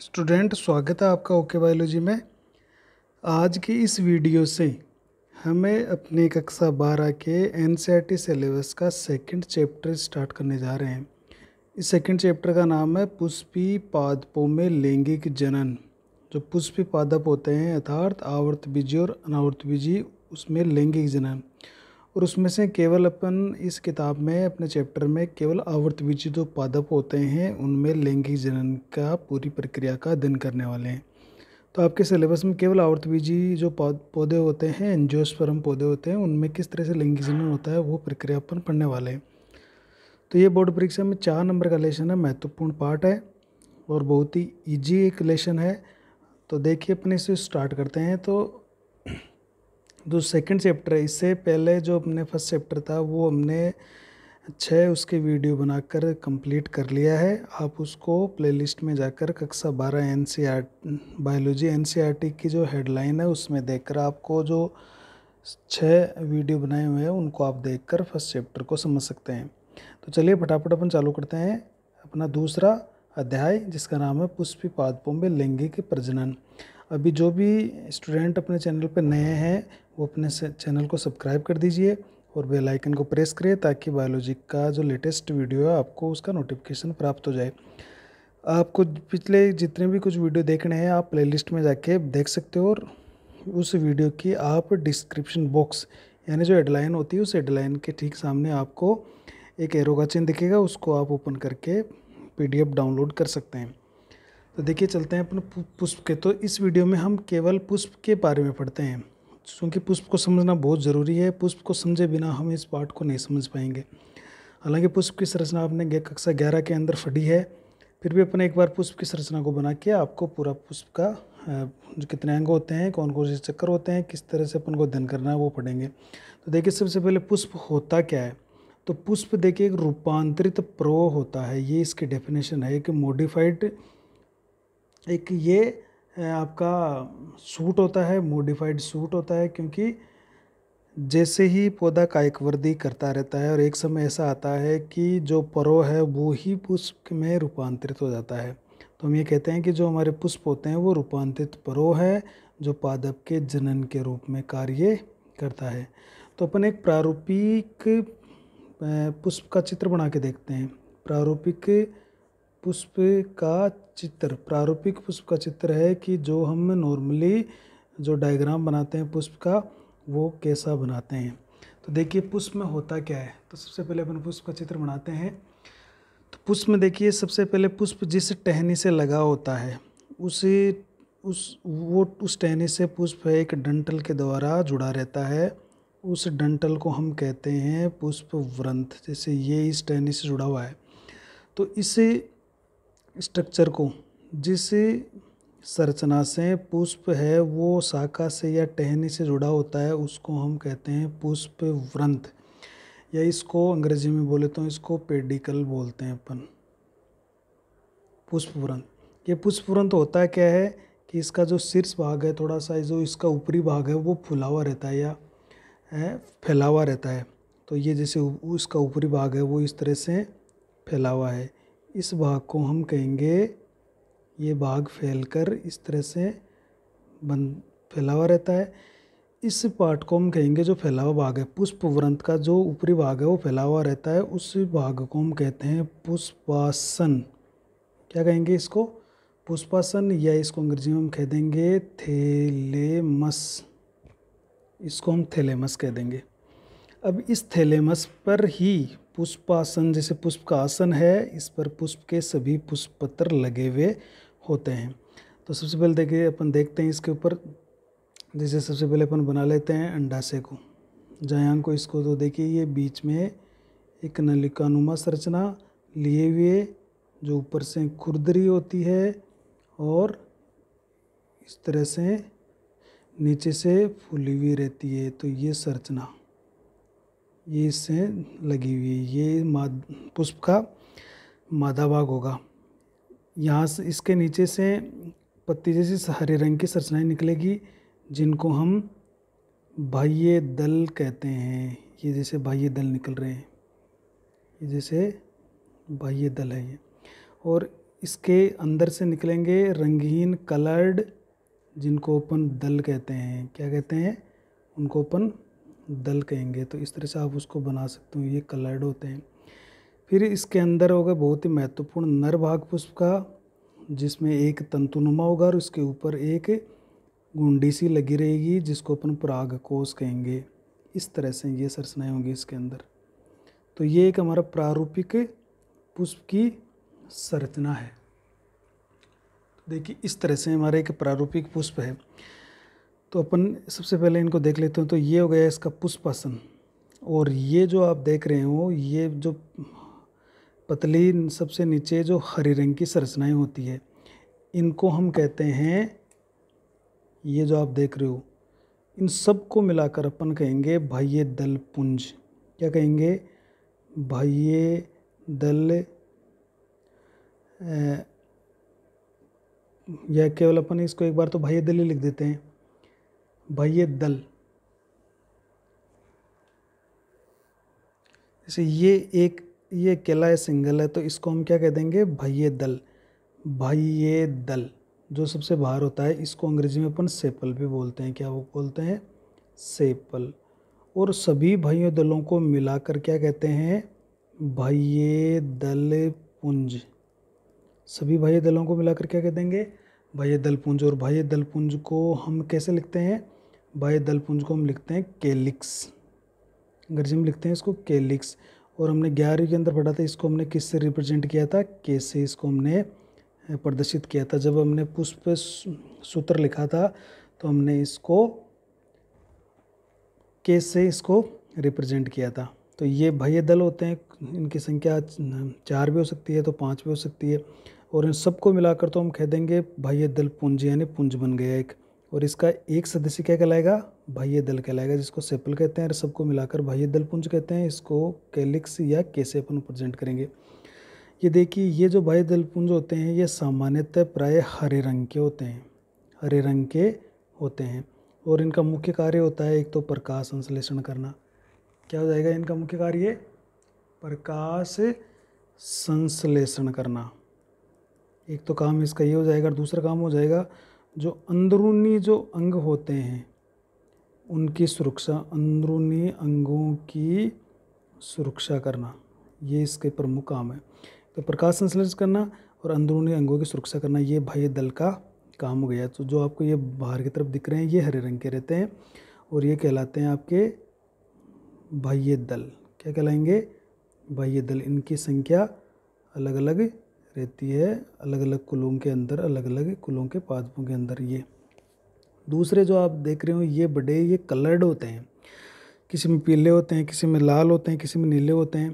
student स्वागत है आपका ओके बायोलॉजी में आज की इस वीडियो से हमें अपने कक्षा बारह के एन सिलेबस e का सेकंड चैप्टर स्टार्ट करने जा रहे हैं इस सेकंड चैप्टर का नाम है पुष्पी पादपों में लैंगिक जनन जो पुष्पी पादप होते हैं यथार्थ आवर्त बीजी और अनावर्त बीजी उसमें लैंगिक जनन और उसमें से केवल अपन इस किताब में अपने चैप्टर में केवल आवर्त बीजित जो पादप होते हैं उनमें लैंगिक जनन का पूरी प्रक्रिया का अध्ययन करने वाले हैं तो आपके सिलेबस में केवल आवर्तबीजी जो पौधे होते हैं एनजियोस्पर्म पौधे होते हैं उनमें किस तरह से लैंगिक जनन होता है वो प्रक्रिया अपन पढ़ने वाले हैं तो ये बोर्ड परीक्षा में चार नंबर का लेशन है महत्वपूर्ण पार्ट है और बहुत ही ईजी एक लेशन है तो देखिए अपने इसे स्टार्ट करते हैं तो जो सेकंड चैप्टर है इससे पहले जो अपने फर्स्ट चैप्टर था वो हमने छः उसके वीडियो बनाकर कंप्लीट कर लिया है आप उसको प्लेलिस्ट में जाकर कक्षा बारह N C R biology N C R T की जो हेडलाइन है उसमें देखकर आपको जो छः वीडियो बनाए हुए हैं उनको आप देखकर फर्स्ट चैप्टर को समझ सकते हैं तो चलिए फटाफट अपन चालू करते हैं अपना दूसरा अध्याय जिसका नाम है पुष्पी पादपों में लैंगिक प्रजनन अभी जो भी स्टूडेंट अपने चैनल पर नए हैं वो अपने चैनल को सब्सक्राइब कर दीजिए और बेल आइकन को प्रेस करिए ताकि बायोलॉजी का जो लेटेस्ट वीडियो है आपको उसका नोटिफिकेशन प्राप्त हो जाए आपको पिछले जितने भी कुछ वीडियो देखने हैं आप प्लेलिस्ट में जाके देख सकते हो और उस वीडियो की आप डिस्क्रिप्शन बॉक्स यानी जो हेडलाइन होती है उस हेडलाइन के ठीक सामने आपको एक एरो का चिन्ह दिखेगा उसको आप ओपन करके पीडीएफ डाउनलोड कर सकते हैं तो देखिए चलते हैं अपन पुष्प के तो इस वीडियो में हम केवल पुष्प के बारे में पढ़ते हैं क्योंकि पुष्प को समझना बहुत ज़रूरी है पुष्प को समझे बिना हम इस पाठ को नहीं समझ पाएंगे हालांकि पुष्प की संरचना आपने कक्षा ग्यारह के अंदर फटी है फिर भी अपने एक बार पुष्प की संरचना को बना के आपको पूरा पुष्प का जो कितने अंग होते हैं कौन कौन से चक्कर होते हैं किस तरह से अपन को अध्ययन करना है वो पढ़ेंगे तो देखिए सबसे पहले पुष्प होता क्या है तो पुष्प देखिए एक रूपांतरित प्रो होता है ये इसकी डेफिनेशन है कि मॉडिफाइड एक ये आपका सूट होता है मोडिफाइड सूट होता है क्योंकि जैसे ही पौधा कायकवर्दी करता रहता है और एक समय ऐसा आता है कि जो परो है वो ही पुष्प में रूपांतरित हो जाता है तो हम ये कहते हैं कि जो हमारे पुष्प होते हैं वो रूपांतरित परो है जो पादप के जनन के रूप में कार्य करता है तो अपन एक प्रारूपिक पुष्प का चित्र बना के देखते हैं प्रारूपिक पुष्प का चित्र प्रारूपिक पुष्प का चित्र है कि जो हम नॉर्मली जो डायग्राम बनाते हैं पुष्प का वो कैसा बनाते हैं तो देखिए पुष्प में होता क्या है तो सबसे पहले अपन पुष्प का चित्र बनाते हैं तो पुष्प में देखिए सबसे पहले पुष्प जिस टहनी से लगा होता है उसे उस वो उस टहनी से पुष्प एक डंटल के द्वारा जुड़ा रहता है उस डंटल को हम कहते हैं पुष्प व्रंथ जैसे ये इस टहनी से जुड़ा हुआ है तो इसे स्ट्रक्चर को जिस संरचना से पुष्प है वो शाखा से या टहनी से जुड़ा होता है उसको हम कहते हैं पुष्प व्रंथ या इसको अंग्रेजी में बोले तो इसको पेडिकल बोलते हैं अपन पुष्प व्रंथ ये पुष्प व्रंथ होता है क्या है कि इसका जो शीर्ष भाग है थोड़ा सा जो इसका ऊपरी भाग है वो फुला हुआ रहता है या है फैला हुआ रहता है तो ये जैसे उसका ऊपरी भाग है वो इस तरह से फैला हुआ है इस भाग को हम कहेंगे ये भाग फैलकर इस तरह से बन फैला हुआ रहता है इस पार्ट को हम कहेंगे जो फैला हुआ भाग है पुष्प व्रंत का जो ऊपरी भाग है वो फैला हुआ रहता है उस भाग को हम कहते हैं पुष्पासन क्या कहेंगे इसको पुष्पासन या इसको अंग्रेजी में हम कह देंगे थेलेमस इसको हम थेलेमस कह देंगे अब इस थेलेमस पर ही पुष्पासन जैसे पुष्प का आसन है इस पर पुष्प के सभी पुष्प पत्र लगे हुए होते हैं तो सबसे पहले देखिए अपन देखते हैं इसके ऊपर जैसे सबसे पहले अपन बना लेते हैं अंडाशय को जयांग को इसको तो देखिए ये बीच में एक नलिकानुमा संरचना लिए हुए जो ऊपर से खुरदरी होती है और इस तरह से नीचे से फूली हुई रहती है तो ये संरचना ये इससे लगी हुई है ये माद पुष्प का मादा भाग होगा यहाँ से इसके नीचे से पत्ती जैसी हरे रंग की संरचनाएँ निकलेगी जिनको हम बाह्य दल कहते हैं ये जैसे बाह्य दल निकल रहे हैं ये जैसे बाह्य दल है ये और इसके अंदर से निकलेंगे रंगीन कलर्ड जिनको अपन दल कहते हैं क्या कहते हैं उनको अपन दल कहेंगे तो इस तरह से आप उसको बना सकते हो ये कलर्ड होते हैं फिर इसके अंदर होगा बहुत ही महत्वपूर्ण नर भाग पुष्प का जिसमें एक तंतुनुमा होगा और उसके ऊपर एक गुंडी सी लगी रहेगी जिसको अपन प्राग कोष कहेंगे इस तरह से ये सरसनाएँ होंगी इसके अंदर तो ये एक हमारा प्रारूपिक पुष्प की संरचना है देखिए इस तरह से हमारा एक प्रारूपिक पुष्प है तो अपन सबसे पहले इनको देख लेते हैं तो ये हो गया इसका पुष्पासन और ये जो आप देख रहे हो ये जो पतली सबसे नीचे जो हरे रंग की संरचनाएँ होती है इनको हम कहते हैं ये जो आप देख रहे हो इन सब को मिलाकर अपन कहेंगे भाइय दल पुंज क्या कहेंगे भाइये दल या केवल अपन इसको एक बार तो भाइय दल ही लिख देते हैं बाह्य दल जैसे ये एक ये अकेला है सिंगल है तो इसको हम क्या कह देंगे बाह्य दल बाह्य दल जो सबसे बाहर होता है इसको अंग्रेजी में अपन सेपल भी बोलते हैं क्या वो बोलते हैं सेपल और सभी बाह्य दलों को मिलाकर क्या कहते हैं बाह्य दल पुंज सभी बाह्य दलों को मिलाकर क्या कह देंगे बाह्य दल पुंज और बाह्य दल पुंज को हम कैसे लिखते हैं दल दलपुंज को हम लिखते हैं केलिक्स अगर हम लिखते हैं इसको केलिक्स और हमने ग्यारहवीं के अंदर पढ़ा था इसको हमने किस से रिप्रेजेंट किया था के से इसको हमने प्रदर्शित किया था जब हमने पुष्प सूत्र लिखा था तो हमने इसको के से इसको रिप्रेजेंट किया था तो ये बाह्य दल होते हैं इनकी संख्या चार भी हो सकती है तो पाँच भी हो सकती है और इन सबको मिलाकर तो हम कह देंगे बाह्य दल पुंज यानी पुंज बन गया एक और इसका एक सदस्य क्या कहलाएगा बाह्य दल कहलाएगा जिसको सेपल कहते हैं और सबको मिलाकर बाह्य दल पुंज कहते हैं इसको कैलिक्स या कैसे अपन प्रेजेंट करेंगे ये देखिए ये जो बाह्य दल पुंज होते हैं ये सामान्यतः प्राय हरे रंग के होते हैं हरे रंग के होते हैं और इनका मुख्य कार्य होता है एक तो प्रकाश संश्लेषण करना क्या हो जाएगा इनका मुख्य कार्य प्रकाश संश्लेषण करना एक तो काम इसका ये हो जाएगा और दूसरा काम हो जाएगा जो अंदरूनी जो अंग होते हैं उनकी सुरक्षा अंदरूनी अंगों की सुरक्षा करना ये इसके प्रमुख काम है तो प्रकाश संश्लेषण करना और अंदरूनी अंगों की सुरक्षा करना ये बाह्य दल का काम हो गया तो जो आपको ये बाहर की तरफ दिख रहे हैं ये हरे रंग के रहते हैं और ये कहलाते हैं आपके बाह्य दल क्या कहलाएंगे बाह्य दल इनकी संख्या अलग अलग रहती है अलग अलग कुलों के अंदर अलग अलग कुलों के पादपों के अंदर ये दूसरे जो आप देख रहे हो ये बड़े ये कलर्ड होते हैं किसी में पीले होते हैं किसी में लाल होते हैं किसी में नीले होते हैं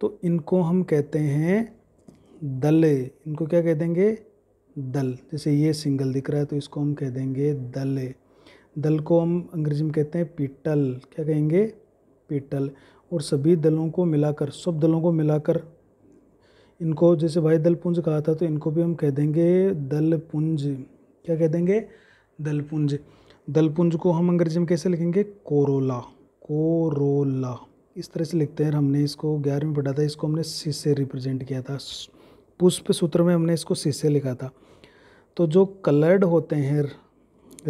तो इनको हम कहते हैं दल इनको क्या कह देंगे दल जैसे ये सिंगल दिख रहा है तो इसको हम कह देंगे दल दल को हम अंग्रेजी में कहते हैं पीटल क्या कहेंगे पीटल और सभी दलों को मिलाकर सब दलों को मिलाकर इनको जैसे भाई दलपुंज कहा था तो इनको भी हम कह देंगे दलपुंज क्या कह देंगे दलपुंज दलपुंज को हम अंग्रेजी में कैसे लिखेंगे कोरोला कोरोला इस तरह से लिखते हैं हमने इसको ग्यारह में पढ़ा था इसको हमने सी से रिप्रेजेंट किया था पुष्प सूत्र में हमने इसको सी से लिखा था तो जो कलर्ड होते हैं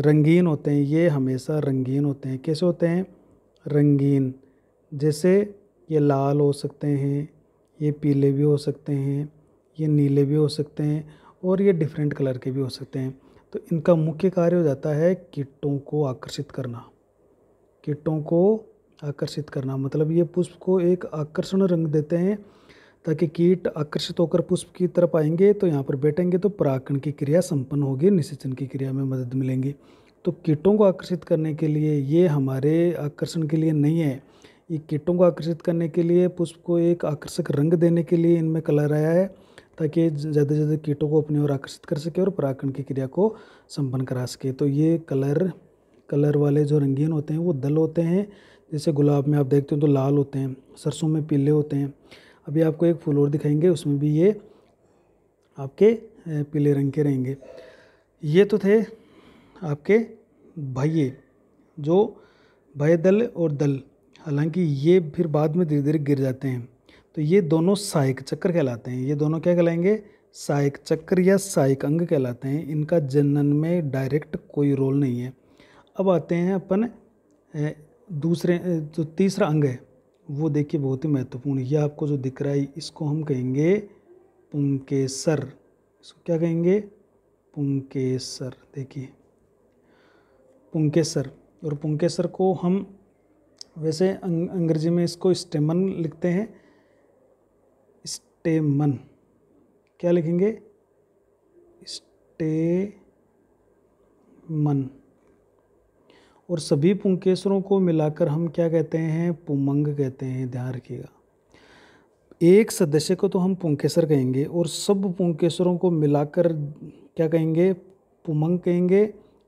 रंगीन होते हैं ये हमेशा रंगीन होते हैं कैसे होते हैं रंगीन जैसे ये लाल हो सकते हैं ये पीले भी हो सकते हैं ये नीले भी हो सकते हैं और ये डिफरेंट कलर के भी हो सकते हैं तो इनका मुख्य कार्य हो जाता है कीटों को आकर्षित करना कीटों को आकर्षित करना मतलब ये पुष्प को एक आकर्षण रंग देते हैं ताकि कीट आकर्षित होकर पुष्प की तरफ आएंगे तो यहाँ पर बैठेंगे तो परागण की क्रिया संपन्न होगी निषेचन की क्रिया में मदद मिलेंगी तो कीटों को आकर्षित करने के लिए ये हमारे आकर्षण के लिए नहीं है ये कीटों को आकर्षित करने के लिए पुष्प को एक आकर्षक रंग देने के लिए इनमें कलर आया है ताकि ज़्यादा से ज़्यादा कीटों को अपनी ओर आकर्षित कर सके और परागण की क्रिया को संपन्न करा सके तो ये कलर कलर वाले जो रंगीन होते हैं वो दल होते हैं जैसे गुलाब में आप देखते हो तो लाल होते हैं सरसों में पीले होते हैं अभी आपको एक फूल और दिखाएंगे उसमें भी ये आपके पीले रंग के रहेंगे ये तो थे आपके भाइये जो भय दल और दल हालांकि ये फिर बाद में धीरे धीरे गिर जाते हैं तो ये दोनों सहायक चक्कर कहलाते हैं ये दोनों क्या कहलाएंगे सहायक चक्र या सहायक अंग कहलाते हैं इनका जनन में डायरेक्ट कोई रोल नहीं है अब आते हैं अपन दूसरे जो तीसरा अंग है वो देखिए बहुत ही महत्वपूर्ण यह आपको जो दिख रहा है इसको हम कहेंगे पुंकेसर इसको क्या कहेंगे पुंकेसर देखिए पुंकेसर और पुंकेसर को हम वैसे अंग्रेजी में इसको स्टेमन लिखते हैं स्टेमन क्या लिखेंगे स्टेमन और सभी पुंकेसरों को मिलाकर हम क्या कहते हैं पुमंग कहते हैं ध्यान रखिएगा एक सदस्य को तो हम पुंकेसर कहेंगे और सब पुंकेसरों को मिलाकर क्या कहेंगे पुमंग कहेंगे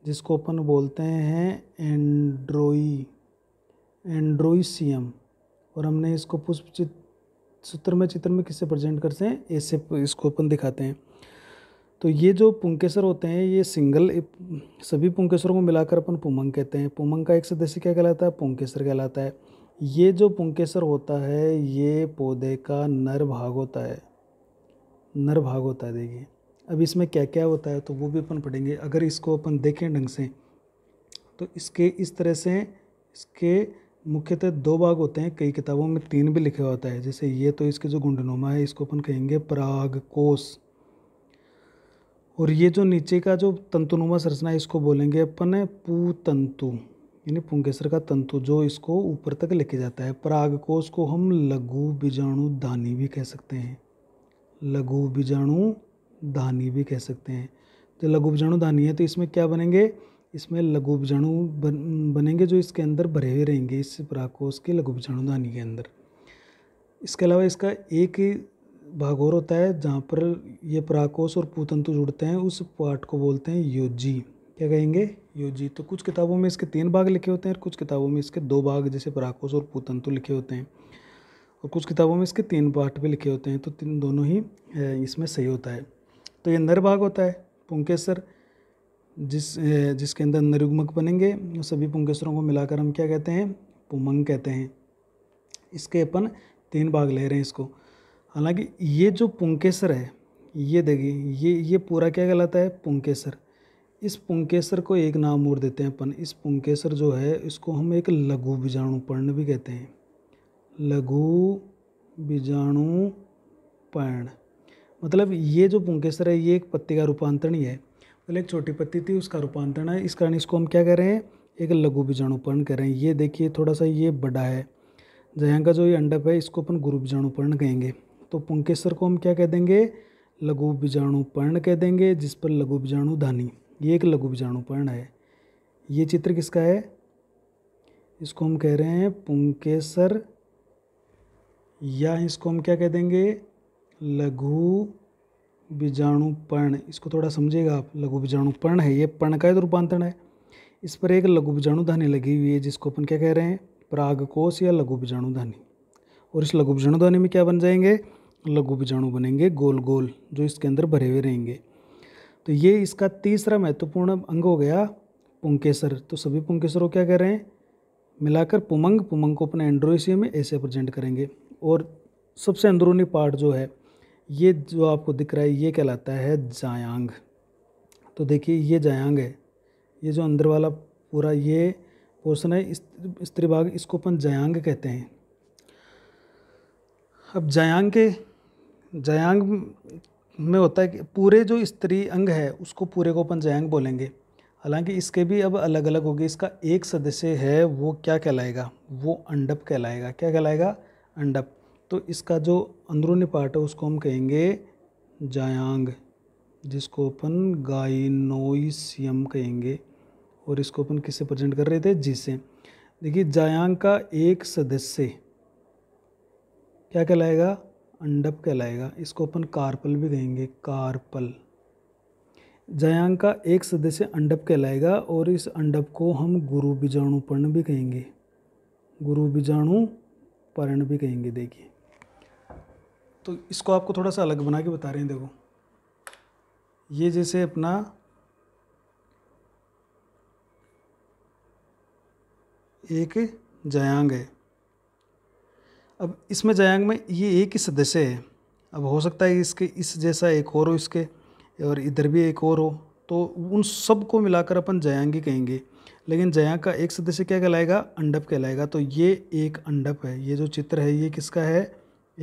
जिसको अपन बोलते हैं एंड्रोई एंड्रोइसियम और हमने इसको पुष्प चित्र सूत्र में चित्र में किससे प्रेजेंट करते हैं ऐसे इसको अपन दिखाते हैं तो ये जो पुंकेसर होते हैं ये सिंगल सभी पुंकेसरों को मिलाकर अपन पुमंग कहते हैं पुमंग का एक सदस्य क्या कहलाता है पुंकेसर कहलाता है ये जो पुंकेसर होता है ये पौधे का नर भाग होता है नर भाग होता है देखिए अब इसमें क्या क्या होता है तो वो भी अपन पढ़ेंगे अगर इसको अपन देखें ढंग से तो इसके इस तरह से इसके मुख्यतः दो भाग होते हैं कई किताबों में तीन भी लिखा होता है जैसे ये तो इसके जो गुंडनुमा है इसको अपन कहेंगे पराग कोष और ये जो नीचे का जो तंतुनुमा संरचना है इसको बोलेंगे अपन तंतु यानी पुंगेसर का तंतु जो इसको ऊपर तक लेके जाता है पराग कोष को हम लघु बीजाणु दानी भी कह सकते हैं लघु बीजाणु दानी भी कह सकते हैं तो लघु बीजाणु दानी है तो इसमें क्या बनेंगे इसमें लघु बीजाणु बन, बनेंगे जो इसके अंदर भरे हुए रहेंगे इस पराकोष के लघु बीजाणुधानी के अंदर इसके अलावा इसका एक भाग और होता है जहाँ पर ये पराकोष और पूतंतु जुड़ते हैं उस पार्ट को बोलते हैं योजी क्या कहेंगे योजी तो कुछ किताबों में इसके तीन भाग लिखे होते हैं और कुछ किताबों में इसके दो भाग जैसे पराकोष और पूतंतु लिखे होते हैं और कुछ किताबों में इसके तीन पार्ट भी लिखे होते हैं तो तीन दोनों ही इसमें सही होता है तो ये नर भाग होता है पुंकेसर जिस जिसके अंदर नरुगमक बनेंगे सभी पुंगेश्वरों को मिलाकर हम क्या कहते हैं पुमंग कहते हैं इसके अपन तीन भाग ले रहे हैं इसको हालांकि ये जो पुंकेसर है ये देखिए ये ये पूरा क्या कहलाता है पुंकेसर इस पुंकेसर को एक नाम और देते हैं अपन इस पुंकेसर जो है इसको हम एक लघु बीजाणु पर्ण भी कहते हैं लघु बीजाणु पर्ण मतलब ये जो पुंकेसर है ये एक पत्ती का रूपांतरण ही है पहले एक छोटी पत्ती थी उसका रूपांतरण है इस कारण इसको हम क्या कह रहे हैं एक लघु बीजाणुपर्ण कह रहे हैं ये देखिए थोड़ा सा ये बड़ा है जहाँ का जो ये अंडप है इसको अपन गुरु बीजाणुपर्ण कहेंगे तो पुंकेसर को हम क्या कह देंगे लघु बीजाणुपर्ण कह देंगे जिस पर लघु बीजाणु धानी ये एक लघु बीजाणुपर्ण है ये चित्र किसका है इसको हम कह रहे हैं पुंकेसर या इसको हम क्या कह देंगे लघु बीजाणु पर्ण इसको थोड़ा समझिएगा आप लघु बीजाणु पर्ण है ये पर्ण का ही तो रूपांतरण है इस पर एक लघु बीजाणु धानी लगी हुई है जिसको अपन क्या कह रहे हैं परागकोश या लघु बीजाणु धानी और इस लघु बीजाणु धानी में क्या बन जाएंगे लघु बीजाणु बनेंगे गोल गोल जो इसके अंदर भरे हुए रहेंगे तो ये इसका तीसरा महत्वपूर्ण अंग हो गया पुंकेसर तो सभी पुंकेसरों क्या कह रहे हैं मिलाकर पुमंग पुमंग को अपने एंड्रोसिया में ऐसे प्रजेंट करेंगे और सबसे अंदरूनी पार्ट जो है ये जो आपको दिख रहा है ये कहलाता है जायांग तो देखिए ये जायांग है ये जो अंदर वाला पूरा ये पोर्सन है स्त्री भाग इसको अपन जयांग कहते हैं अब जयांग के जयांग में होता है कि पूरे जो स्त्री अंग है उसको पूरे को अपन जयांग बोलेंगे हालांकि इसके भी अब अलग अलग होगी इसका एक सदस्य है वो क्या कहलाएगा वो अंडप कहलाएगा क्या कहलाएगा अंडप तो इसका जो अंदरूनी पार्ट है उसको हम कहेंगे जायांग जिसको अपन गाइनोइसियम कहेंगे और इसको अपन किससे प्रेजेंट कर रहे थे जिसे देखिए जायांग का एक सदस्य क्या कहलाएगा अंडप कहलाएगा इसको अपन कार्पल भी कहेंगे कार्पल जयांग का एक सदस्य अंडप कहलाएगा और इस अंडप को हम गुरु बीजाणुपर्ण भी कहेंगे गुरु बीजाणु पर्ण भी कहेंगे देखिए तो इसको आपको थोड़ा सा अलग बना के बता रहे हैं देखो ये जैसे अपना एक जयांग है अब इसमें जयांग में ये एक ही सदस्य है अब हो सकता है इसके इस जैसा एक और हो इसके और इधर भी एक और हो तो उन सबको मिलाकर अपन जयांग ही कहेंगे लेकिन जयांग का एक सदस्य क्या कहलाएगा अंडप कहलाएगा तो ये एक अंडप है ये जो चित्र है ये किसका है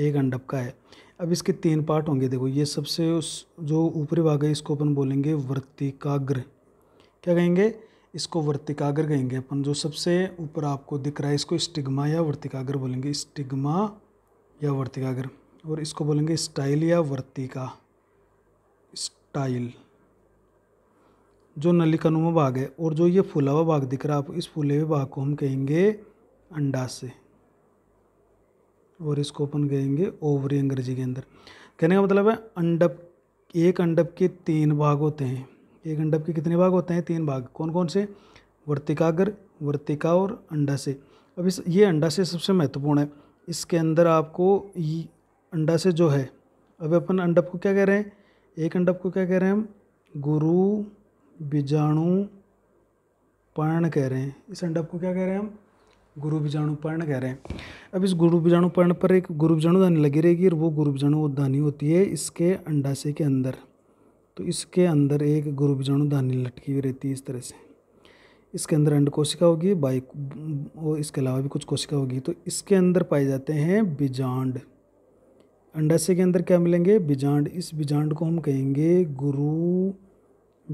एक अंडप का है अब इसके तीन पार्ट होंगे देखो ये सबसे उस जो ऊपरी भाग है इसको अपन बोलेंगे वर्तिकाग्र क्या कहेंगे इसको वर्तिकाग्र कहेंगे अपन जो सबसे ऊपर आपको दिख रहा है इसको स्टिग्मा या वर्तिकाग्र बोलेंगे स्टिग्मा या वर्तिकाग्र और इसको बोलेंगे स्टाइल या वर्तिका स्टाइल जो नलिकानुमा भाग है और जो ये फूला हुआ भाग दिख रहा है आप इस फूले हुए भाग को हम कहेंगे अंडाशय और इसको अपन कहेंगे ओवरी अंग्रेजी के अंदर कहने का मतलब है अंडप एक अंडप के तीन भाग होते हैं एक अंडप के कितने भाग होते हैं तीन भाग कौन कौन से वर्तिकाग्र वर्तिका और अंडाशय अब इस ये अंडाशय सबसे महत्वपूर्ण है इसके अंदर आपको अंडाशय जो है अब अपन अंडप को क्या कह रहे हैं एक अंडप को क्या कह रहे हैं हम गुरु बीजाणु पर्ण कह रहे हैं इस अंडप को क्या कह रहे हैं हम गुरु बीजाणु पर्ण कह रहे हैं अब इस गुरु बीजाणु पर्ण पर एक गुरु बीजाणु दानी लगी रहेगी और वो गुरु बीजाणु दानी होती है इसके अंडाशय के अंदर तो इसके अंदर एक गुरु बीजाणु दानी लटकी हुई रहती है इस तरह से इसके अंदर अंड कोशिका होगी बाई और इसके अलावा भी कुछ कोशिका होगी तो इसके अंदर पाए जाते हैं बीजांड अंडाशय के अंदर क्या मिलेंगे बीजांड इस बीजांड को हम कहेंगे गुरु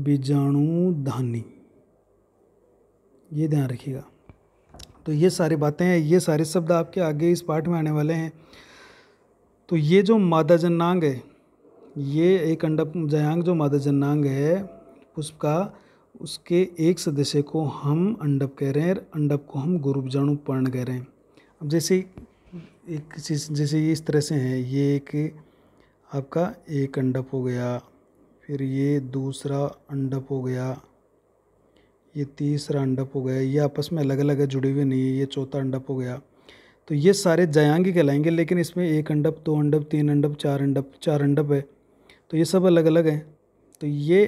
बीजाणु धानी ये ध्यान रखिएगा तो ये सारी बातें हैं ये सारे शब्द आपके आगे इस पाठ में आने वाले हैं तो ये जो मादा जन्नांग है ये एक अंडा जयांग जो मादा जन्नांग है उसका उसके एक सदस्य को हम अंडप कह रहे हैं अंडप को हम गुरुबजाणु पर्ण कह रहे हैं अब जैसे एक चीज़ जैसे ये इस तरह से है ये एक आपका एक अंडप हो गया फिर ये दूसरा अंडप हो गया ये तीसरा अंडप हो गया ये आपस में अलग अलग है जुड़े हुए नहीं है ये चौथा अंडप हो गया तो ये सारे जयांगी कहलाएंगे लेकिन इसमें एक अंडप दो अंडप तीन अंडप चार अंडप चार अंडप है तो ये सब अलग अलग हैं तो ये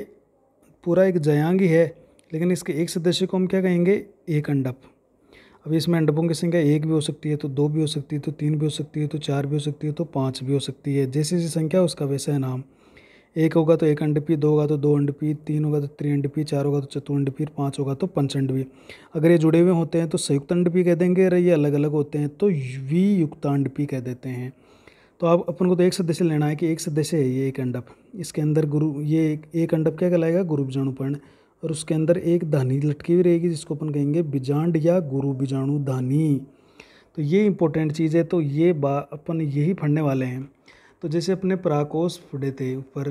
पूरा एक जयांगी है लेकिन इसके एक सदस्य को हम क्या कहेंगे एक अंडप अब इसमें अंडपों की संख्या एक भी हो सकती है तो दो भी हो सकती है तो तीन भी हो सकती है तो चार भी हो सकती है तो पाँच भी हो सकती है जैसी जैसी संख्या उसका वैसा है नाम एक होगा तो एक पी दो होगा तो दो पी तीन होगा तो तीन पी चार होगा तो और पाँच होगा तो पंच अंडपी अगर ये जुड़े हुए होते हैं तो संयुक्त अंडपी कह देंगे अरे ये अलग अलग होते हैं तो पी कह देते हैं तो आप अपन को तो एक सदस्य लेना है कि एक सदस्य है ये एक अंडप इसके अंदर गुरु ये एक, एक अंडप क्या कहलाएगा गुरु बीजाणुपर्ण और उसके अंदर एक धानी लटकी हुई रहेगी जिसको अपन कहेंगे बीजांड या गुरु बीजाणु धानी तो ये इंपॉर्टेंट चीज़ है तो ये बा अपन यही पढ़ने वाले हैं तो जैसे अपने प्राकोष फुडे थे ऊपर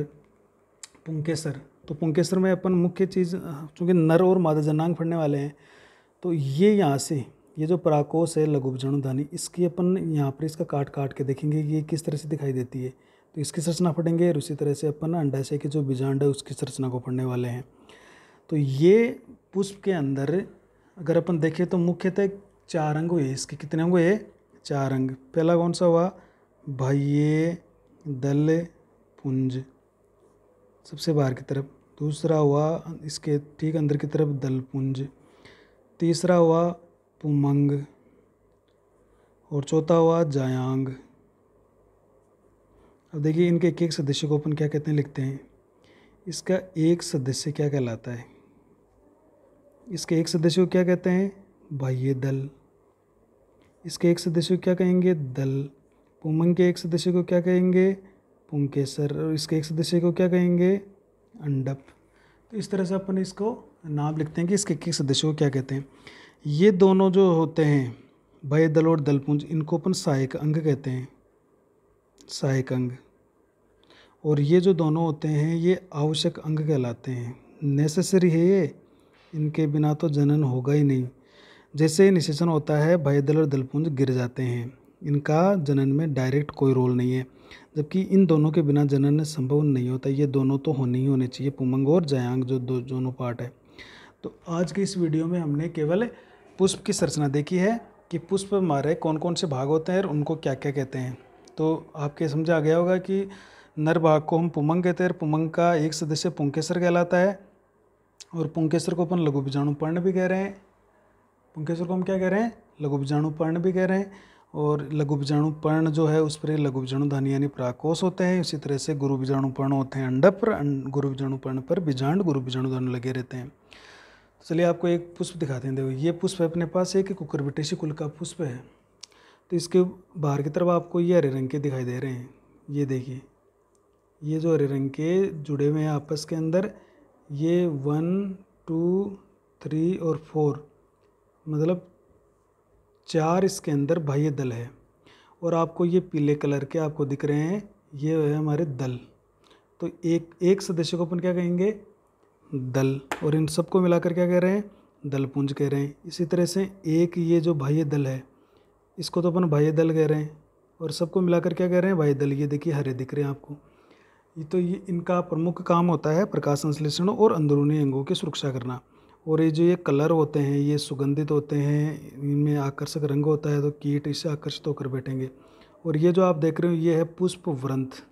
पुंकेसर तो पुंकेसर में अपन मुख्य चीज़ चूँकि नर और मादा जनांग फड़ने वाले हैं तो ये यहाँ से ये जो प्राकोष है लघु धानी इसकी अपन यहाँ पर इसका काट काट के देखेंगे कि ये किस तरह से दिखाई देती है तो इसकी संरचना फटेंगे और उसी तरह से अपन अंडाशय के जो बीजांड है उसकी संरचना को फड़ने वाले हैं तो ये पुष्प के अंदर अगर अपन देखें तो मुख्यतः चार अंग हुए इसके कितने अंग हुए चार अंग पहला कौन सा हुआ भाइये दल पुंज सबसे बाहर की तरफ दूसरा हुआ इसके ठीक अंदर की तरफ दलपुंज तीसरा हुआ पुमंग और चौथा हुआ जायांग अब देखिए इनके एक एक सदस्य को अपन क्या कहते हैं लिखते हैं इसका एक सदस्य क्या कहलाता है इसके एक सदस्य को क्या कहते हैं बाह्य दल इसके एक सदस्य को क्या कहेंगे दल पुमंग के एक सदस्य को क्या कहेंगे पुंकेसर और इसके एक सदस्य को क्या कहेंगे अंडप तो इस तरह से अपन इसको नाम लिखते हैं कि इसके किस सदस्य को क्या कहते हैं ये दोनों जो होते हैं भय दल और दलपुंज इनको अपन सहायक अंग कहते हैं सहायक अंग और ये जो दोनों होते हैं ये आवश्यक अंग कहलाते हैं नेसेसरी है ये इनके बिना तो जनन होगा ही नहीं जैसे निशेचन होता है भय दल और दलपुंज गिर जाते हैं इनका जनन में डायरेक्ट कोई रोल नहीं है जबकि इन दोनों के बिना जनन संभव नहीं होता ये दोनों तो होने ही होने चाहिए पुमंग और जयांग जो दो दोनों पार्ट है तो आज के इस वीडियो में हमने केवल पुष्प की संरचना देखी है कि पुष्प मारे कौन कौन से भाग होते हैं और उनको क्या क्या कहते हैं तो आपके समझ आ गया होगा कि नर भाग को हम पुमंग कहते हैं पुमंग का एक सदस्य पुंकेसर कहलाता है और पुंकेसर को अपन लघु बीजाणुपर्ण भी कह रहे हैं पुंकेसर को हम क्या कह रहे हैं लघु बीजाणुपर्ण भी कह रहे हैं और लघु बीजाणु पर्ण जो है उस पर लघु बीजाणु धन यानी प्राकोष होते हैं इसी तरह से गुरु बीजाणु पर्ण होते हैं अंडा पर अं, गुरु बीजाणु पर्ण पर बीजाण गुरु बीजाणु धन लगे रहते हैं चलिए आपको एक पुष्प दिखाते हैं देखो ये पुष्प है अपने पास एक कुकरबिटेसी कुल का पुष्प है तो इसके बाहर की तरफ आपको ये हरे रंग के दिखाई दे रहे हैं ये देखिए ये जो हरे रंग के जुड़े हुए हैं आपस के अंदर ये वन टू थ्री और फोर मतलब चार इसके अंदर बाह्य दल है और आपको ये पीले कलर के आपको दिख रहे हैं ये है हमारे दल तो एक एक सदस्य को अपन क्या कहेंगे दल और इन सबको मिलाकर क्या कह रहे हैं दलपुंज कह रहे हैं इसी तरह से एक ये जो बाह्य दल है इसको तो अपन बाह्य दल कह रहे हैं और सबको मिलाकर क्या कह रहे हैं बाह्य दल ये देखिए हरे दिख रहे हैं आपको ये तो ये इनका प्रमुख काम होता है प्रकाश संश्लेषण और अंदरूनी अंगों की सुरक्षा करना और ये जो ये कलर होते हैं ये सुगंधित होते हैं इनमें आकर्षक रंग होता है तो कीट इससे आकर्षित होकर बैठेंगे और ये जो आप देख रहे हो ये है पुष्प व्रंथ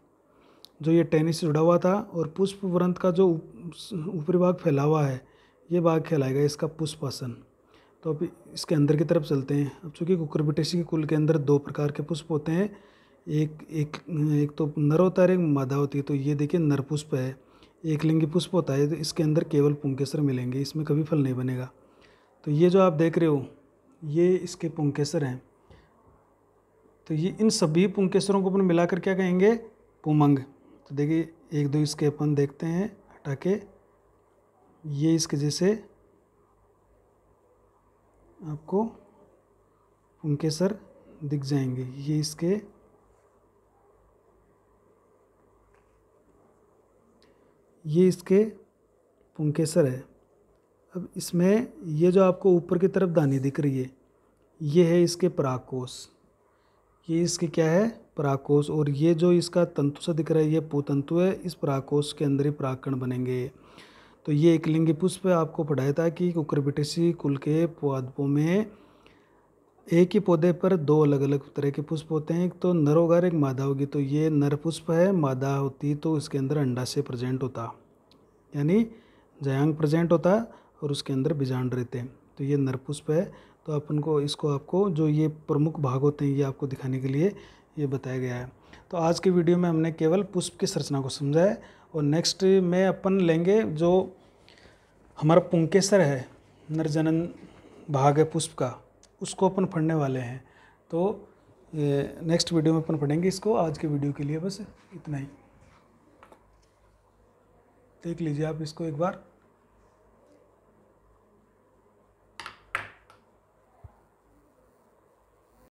जो ये टेनिस जुड़ा हुआ था और पुष्प व्रंथ का जो ऊपरी भाग फैला हुआ है ये भाग फैलाएगा इसका पुष्पासन तो अब इसके अंदर की तरफ चलते हैं अब चूँकि कुकरबिटेसी के कुल के अंदर दो प्रकार के पुष्प होते हैं एक एक एक तो नर होता है एक मादा होती है तो ये देखिए नरपुष्प है एक लिंगी पुष्प होता है तो इसके अंदर केवल पुंकेसर मिलेंगे इसमें कभी फल नहीं बनेगा तो ये जो आप देख रहे हो ये इसके पुंकेसर हैं तो ये इन सभी पुंकेसरों को अपन मिलाकर क्या कहेंगे पुमंग तो देखिए एक दो इसके अपन देखते हैं हटा के ये इसके जैसे आपको पुंकेसर दिख जाएंगे ये इसके ये इसके पुंकेसर है अब इसमें ये जो आपको ऊपर की तरफ दानी दिख रही है ये है इसके पराकोश ये इसके क्या है पराकोश और ये जो इसका तंतु सा दिख रहा है ये पुतंतु है इस पराकोश के अंदर ही पराकण बनेंगे तो ये एक लिंगी पुष्प आपको पढ़ाया था कि कुकरबिटेसी कुल के पौधों में एक ही पौधे पर दो अलग अलग तरह के पुष्प होते हैं एक तो नर होगा एक मादा होगी तो ये नर पुष्प है मादा होती तो इसके अंदर अंडाशय प्रजेंट होता यानी जयांग प्रजेंट होता और उसके अंदर बीजांड रहते हैं तो ये नर पुष्प है तो अपन को इसको आपको जो ये प्रमुख भाग होते हैं ये आपको दिखाने के लिए ये बताया गया है तो आज के वीडियो में हमने केवल पुष्प की संरचना को समझा है और नेक्स्ट में अपन लेंगे जो हमारा पुंकेसर है नरजनन भाग है पुष्प का उसको अपन पढ़ने वाले हैं तो नेक्स्ट वीडियो में अपन पढ़ेंगे इसको आज के वीडियो के लिए बस इतना ही देख लीजिए आप इसको एक बार